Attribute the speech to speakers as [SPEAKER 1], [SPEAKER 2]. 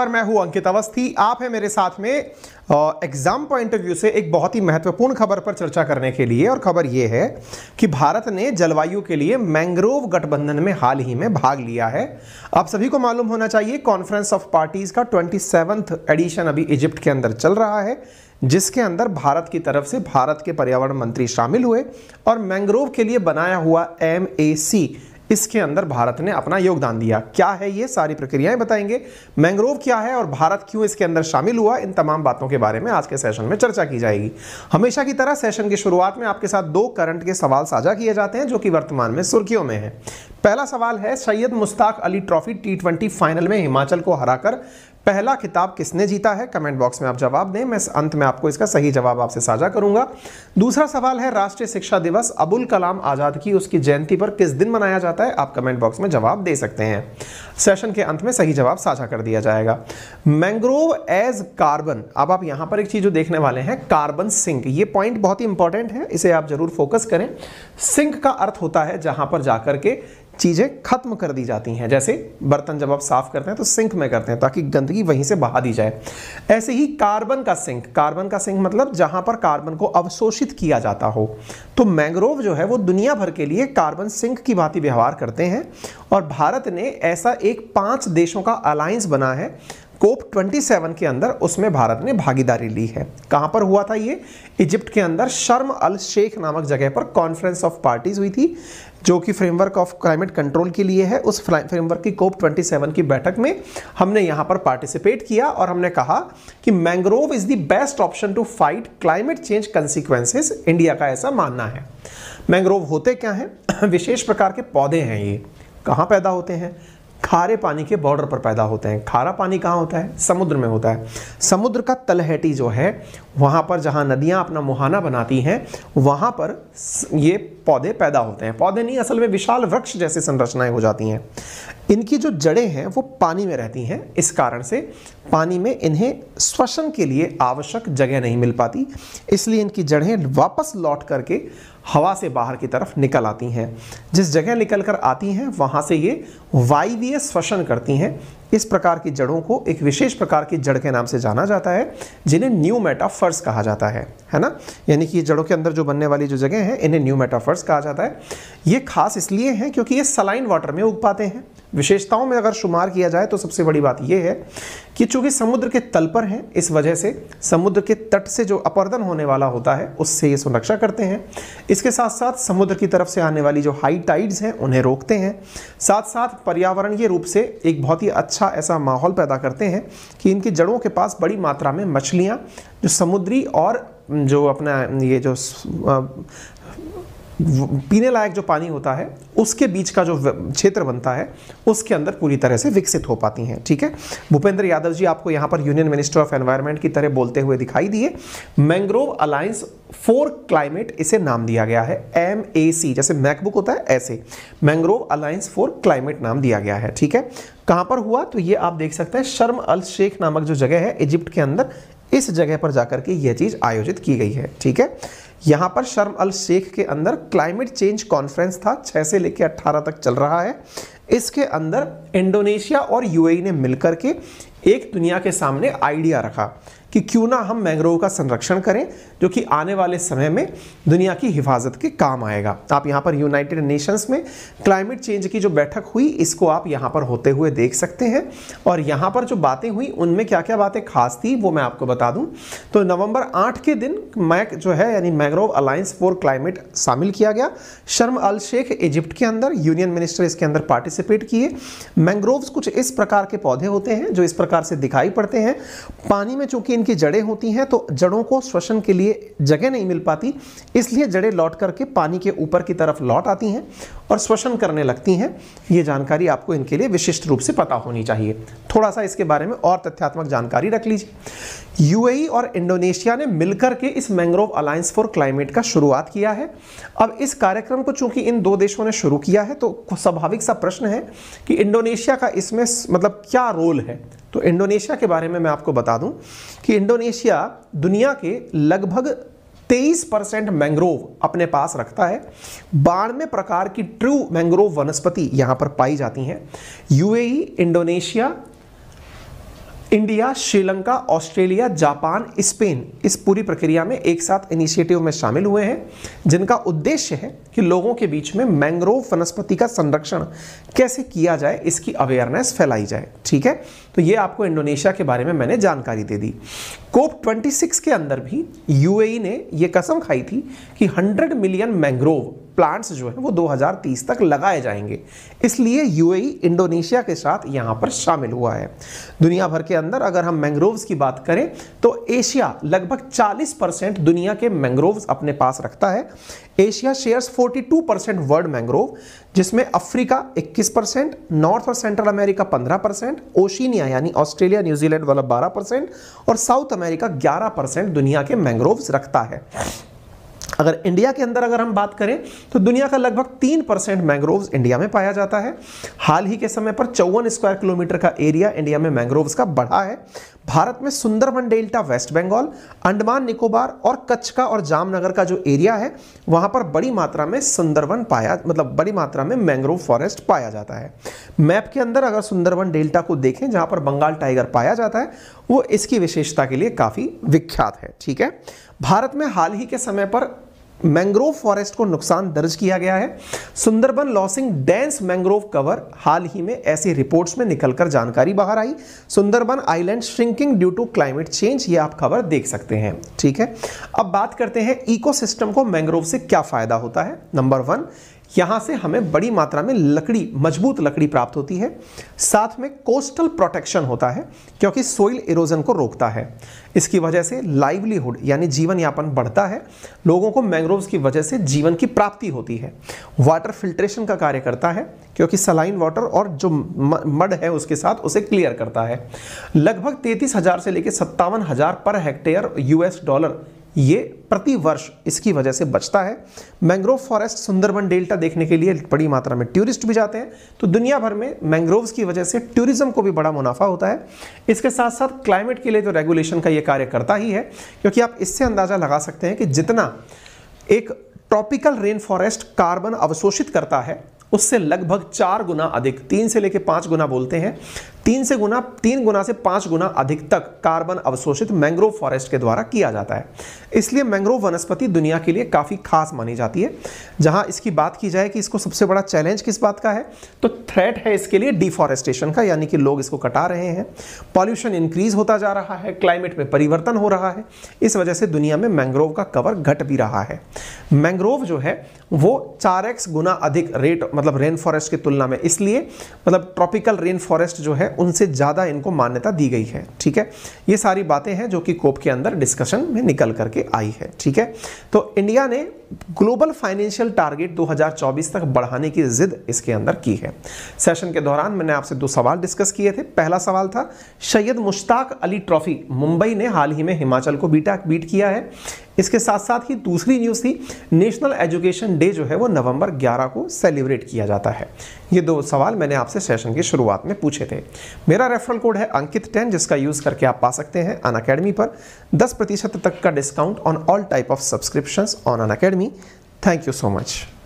[SPEAKER 1] और मैं हूं अंकित अवस्थी आप हैं मेरे साथ में एग्जाम पॉइंट ऑफ व्यू से एक बहुत ही महत्वपूर्ण खबर पर चर्चा करने के लिए और खबर यह है कि भारत ने जलवायु के लिए मैंग्रोव गठबंधन में हाल ही में भाग लिया है आप सभी को मालूम होना चाहिए कॉन्फ्रेंस ऑफ पार्टीज का ट्वेंटी एडिशन अभी इजिप्ट के अंदर चल रहा है जिसके अंदर भारत की तरफ से भारत के पर्यावरण मंत्री शामिल हुए और मैंग्रोव के लिए बनाया हुआ एम इसके अंदर भारत ने अपना योगदान दिया क्या है ये सारी प्रक्रियाएं बताएंगे मैंग्रोव क्या है और भारत क्यों इसके अंदर शामिल हुआ इन तमाम बातों के बारे में आज के सेशन में चर्चा की जाएगी हमेशा की तरह सेशन की शुरुआत में आपके साथ दो करंट के सवाल साझा किए जाते हैं जो कि वर्तमान में सुर्खियों में है पहला सवाल है Syed Mushtaq Ali trophy T final में हिमाचल को हराकर पहला खिताब किसने जीता है कमेंट बॉक्स में आप जवाब दें मैं अंत में आपको इसका सही जवाब आपसे साझा करूंगा दूसरा सवाल है राष्ट्रीय शिक्षा दिवस अबुल कलाम आज़ाद की उसकी जयंती पर किस दिन मनाया जाता है आप कमेंट बॉक्स में जवाब दे सकते हैं सेशन के अंत में सही जवाब साझा कर दिया जाएगा मैंग्रोव एज कार्बन अब आप यहां पर एक चीज़ जो देखने वाले हैं कार्बन सिंक ये पॉइंट बहुत ही इंपॉर्टेंट है इसे आप जरूर फोकस करें सिंक का अर्थ होता है जहां पर जाकर के चीज़ें खत्म कर दी जाती हैं जैसे बर्तन जब आप साफ करते हैं तो सिंक में करते हैं ताकि गंदगी वहीं से बहा दी जाए ऐसे ही कार्बन का सिंक कार्बन का सिंक मतलब जहां पर कार्बन को अवशोषित किया जाता हो तो मैंग्रोव जो है वो दुनिया भर के लिए कार्बन सिंक की भांति व्यवहार करते हैं और भारत ने ऐसा एक पाँच देशों का अलायंस बना है कोप 27 के अंदर उसमें भारत ने भागीदारी ली है कहां पर हुआ था ये इजिप्ट के अंदर शर्म अल शेख नामक जगह पर कॉन्फ्रेंस ऑफ पार्टीज हुई थी जो कि फ्रेमवर्क ऑफ क्लाइमेट कंट्रोल के लिए है उस फ्रेमवर्क की कोप 27 की बैठक में हमने यहां पर पार्टिसिपेट किया और हमने कहा कि mangrove is the best option to fight climate change consequences India का ऐसा मानना है मैंग्रोव होते क्या है विशेष प्रकार के पौधे हैं ये कहाँ पैदा होते हैं खारे पानी के बॉर्डर पर पैदा होते हैं खारा पानी कहाँ होता है समुद्र में होता है समुद्र का तलहटी जो है वहाँ पर जहाँ नदियाँ अपना मुहाना बनाती हैं वहाँ पर ये पौधे पैदा होते हैं पौधे नहीं असल में विशाल वृक्ष जैसी संरचनाएं हो जाती हैं इनकी जो जड़ें हैं वो पानी में रहती हैं इस कारण से पानी में इन्हें श्वसन के लिए आवश्यक जगह नहीं मिल पाती इसलिए इनकी जड़ें वापस लौट करके हवा से बाहर की तरफ निकल आती हैं जिस जगह निकल कर आती हैं वहाँ से ये वायवीय श्वसन करती हैं इस प्रकार की जड़ों को एक विशेष प्रकार की जड़ के नाम से जाना जाता है जिन्हें न्यू मेटाफर्स कहा जाता है है ना यानी कि जड़ों के अंदर जो बनने वाली जो जगह है इन्हें न्यू मेटाफर्स कहा जाता है ये खास इसलिए हैं क्योंकि ये सलाइन वाटर में उग पाते हैं विशेषताओं में अगर शुमार किया जाए तो सबसे बड़ी बात यह है कि चूंकि समुद्र के तल पर हैं इस वजह से समुद्र के तट से जो अपर्दन होने वाला होता है उससे ये सुरक्षा करते हैं इसके साथ साथ समुद्र की तरफ से आने वाली जो हाई टाइड्स हैं उन्हें रोकते हैं साथ साथ पर्यावरणीय रूप से एक बहुत ही अच्छा अच्छा ऐसा माहौल पैदा करते हैं कि इनकी जड़ों के पास बड़ी मात्रा में मछलियाँ जो समुद्री और जो अपना ये जो पीने लायक जो पानी होता है उसके बीच का जो क्षेत्र बनता है उसके अंदर पूरी तरह से विकसित हो पाती हैं ठीक है भूपेंद्र यादव जी आपको यहाँ पर यूनियन मिनिस्टर ऑफ एनवायरमेंट की तरह बोलते हुए दिखाई दिए मैंग्रोव अलायंस फॉर क्लाइमेट इसे नाम दिया गया है एम ए सी जैसे मैकबुक होता है ऐसे मैंग्रोव अलायंस फॉर क्लाइमेट नाम दिया गया है ठीक है कहाँ पर हुआ तो ये आप देख सकते हैं शर्म अल शेख नामक जो जगह है इजिप्ट के अंदर इस जगह पर जाकर के यह चीज़ आयोजित की गई है ठीक है यहाँ पर शर्म अल शेख के अंदर क्लाइमेट चेंज कॉन्फ्रेंस था 6 से लेकर 18 तक चल रहा है इसके अंदर इंडोनेशिया और यूएई ने मिलकर के एक दुनिया के सामने आइडिया रखा कि क्यों ना हम मैंग्रोव का संरक्षण करें जो कि आने वाले समय में दुनिया की हिफाजत के काम आएगा आप यहाँ पर यूनाइटेड नेशंस में क्लाइमेट चेंज की जो बैठक हुई इसको आप यहाँ पर होते हुए देख सकते हैं और यहाँ पर जो बातें हुई उनमें क्या क्या बातें खास थी वो मैं आपको बता दूँ तो नवंबर आठ के दिन मैक जो है यानी मैंग्रोव अलायंस फॉर क्लाइमेट शामिल किया गया शर्म अल शेख इजिप्ट के अंदर यूनियन मिनिस्टर इसके अंदर पार्टिसिपेट किए मैंग्रोव्स कुछ इस प्रकार के पौधे होते हैं जो इस प्रकार से दिखाई पड़ते हैं पानी में चूंकि इनकी जड़ें होती हैं तो जड़ों को श्वसन के लिए जगह नहीं मिल पाती इसलिए जड़ें लौट करके पानी के ऊपर की तरफ लौट आती हैं और श्वसन करने लगती हैं ये जानकारी आपको इनके लिए विशिष्ट रूप से पता होनी चाहिए थोड़ा सा इसके बारे में और तथ्यात्मक जानकारी रख लीजिए यूएई और इंडोनेशिया ने मिलकर के इस मैंग्रोव अलायंस फॉर क्लाइमेट का शुरुआत किया है अब इस कार्यक्रम को चूंकि इन दो देशों ने शुरू किया है तो स्वाभाविक सा प्रश्न है कि इंडोनेशिया का इसमें मतलब क्या रोल है तो इंडोनेशिया के बारे में मैं आपको बता दूं कि इंडोनेशिया दुनिया के लगभग 23 परसेंट मैंग्रोव अपने पास रखता है बानवे प्रकार की ट्रू मैंग्रोव वनस्पति यहां पर पाई जाती हैं UAE Indonesia India Sri Lanka Australia Japan Spain इस पूरी प्रक्रिया में एक साथ इनिशिएटिव में शामिल हुए हैं जिनका उद्देश्य है कि लोगों के बीच में मैंग्रोव वनस्पति का संरक्षण कैसे किया जाए इसकी अवेयरनेस फैलाई जाए ठीक है तो ये आपको इंडोनेशिया के बारे में मैंने जानकारी दे दी कोप 26 के अंदर भी यूएई ने यह कसम खाई थी कि 100 मिलियन मैंग्रोव प्लांट्स जो है वो 2030 तक लगाए जाएंगे इसलिए यूएई इंडोनेशिया के साथ यहाँ पर शामिल हुआ है दुनिया भर के अंदर अगर हम मैंग्रोव्स की बात करें तो एशिया लगभग 40 परसेंट दुनिया के मैंग्रोव्स अपने पास रखता है Asia shares 42 percent world mangrove जिसमें अफ्रीका 21 परसेंट नॉर्थ और सेंट्रल अमेरिका 15 परसेंट ओशिनिया यानी ऑस्ट्रेलिया न्यूजीलैंड वाला 12 परसेंट और साउथ अमेरिका 11 परसेंट दुनिया के मैंग्रोव्स रखता है अगर इंडिया के अंदर अगर हम बात करें तो दुनिया का लगभग तीन परसेंट मैंग्रोव्स इंडिया में पाया जाता है हाल ही के समय पर चौवन स्क्वायर किलोमीटर का एरिया इंडिया में मैंग्रोव्स का बढ़ा है भारत में सुंदरबन डेल्टा वेस्ट बंगाल अंडमान निकोबार और कच्छ का और जामनगर का जो एरिया है वहां पर बड़ी मात्रा में सुंदरबन पाया मतलब बड़ी मात्रा में मैंग्रोव फॉरेस्ट पाया जाता है मैप के अंदर अगर सुंदरबन डेल्टा को देखें जहां पर बंगाल टाइगर पाया जाता है वो इसकी विशेषता के लिए काफ़ी विख्यात है ठीक है भारत में हाल ही के समय पर मैंग्रोव फॉरेस्ट को नुकसान दर्ज किया गया है Sundarban losing dense mangrove cover हाल ही में ऐसी रिपोर्ट्स में निकलकर जानकारी बाहर आई Sundarban island shrinking due to climate change ये आप खबर देख सकते हैं ठीक है अब बात करते हैं इकोसिस्टम को मैंग्रोव से क्या फायदा होता है नंबर वन यहाँ से हमें बड़ी मात्रा में लकड़ी मजबूत लकड़ी प्राप्त होती है साथ में कोस्टल प्रोटेक्शन होता है क्योंकि सोइल इरोजन को रोकता है इसकी वजह से लाइवलीहुड यानी जीवन यापन बढ़ता है लोगों को मैंग्रोव्स की वजह से जीवन की प्राप्ति होती है वाटर फिल्ट्रेशन का कार्य करता है क्योंकि सलाइन वाटर और जो मड है उसके साथ उसे क्लियर करता है लगभग तैतीस हज़ार से लेकर सत्तावन हज़ार पर हेक्टेयर यूएस डॉलर ये प्रति वर्ष इसकी वजह से बचता है मैंग्रोव फॉरेस्ट सुंदरबन डेल्टा देखने के लिए बड़ी मात्रा में टूरिस्ट भी जाते हैं तो दुनिया भर में मैंग्रोव्स की वजह से टूरिज्म को भी बड़ा मुनाफा होता है इसके साथ साथ क्लाइमेट के लिए तो रेगुलेशन का ये कार्य करता ही है क्योंकि आप इससे अंदाज़ा लगा सकते हैं कि जितना एक ट्रॉपिकल रेन फॉरेस्ट कार्बन अवशोषित करता है उससे लगभग चार गुना अधिक तीन से लेकर पांच गुना बोलते हैं तीन से गुना तीन गुना से पांच गुना अधिक तक कार्बन अवशोषित मैंग्रोव फॉरेस्ट के द्वारा किया जाता है इसलिए मैंग्रोव वनस्पति दुनिया के लिए काफ़ी खास मानी जाती है जहां इसकी बात की जाए कि इसको सबसे बड़ा चैलेंज किस बात का है तो थ्रेट है इसके लिए डिफॉरेस्टेशन का यानी कि लोग इसको कटा रहे हैं पॉल्यूशन इंक्रीज होता जा रहा है क्लाइमेट में परिवर्तन हो रहा है इस वजह से दुनिया में मैंग्रोव का कवर घट भी रहा है मैंग्रोव जो है वो चार एक्स गुना अधिक रेट मतलब रेन फॉरेस्ट की तुलना में इसलिए मतलब ट्रॉपिकल रेन फॉरेस्ट जो है उनसे ज़्यादा इनको मान्यता दी गई है ठीक है ये सारी बातें हैं जो कि कोप के अंदर डिस्कशन में निकल करके आई है ठीक है तो इंडिया ने ग्लोबल फाइनेंशियल टारगेट 2024 तक बढ़ाने की जिद इसके अंदर की है सेशन के दौरान मैंने आपसे दो सवाल डिस्कस किए थे पहला सवाल था सैयद मुश्ताक अली ट्रॉफी मुंबई ने हाल ही में हिमाचल को बीटा बीट किया है इसके साथ साथ ही दूसरी न्यूज़ थी नेशनल एजुकेशन डे जो है वो नवंबर 11 को सेलिब्रेट किया जाता है ये दो सवाल मैंने आपसे सेशन की शुरुआत में पूछे थे मेरा रेफरल कोड है अंकित टेन जिसका यूज़ करके आप पा सकते हैं अन अकेडमी पर दस प्रतिशत तक का discount on all type of subscription on Unacademy thank you so much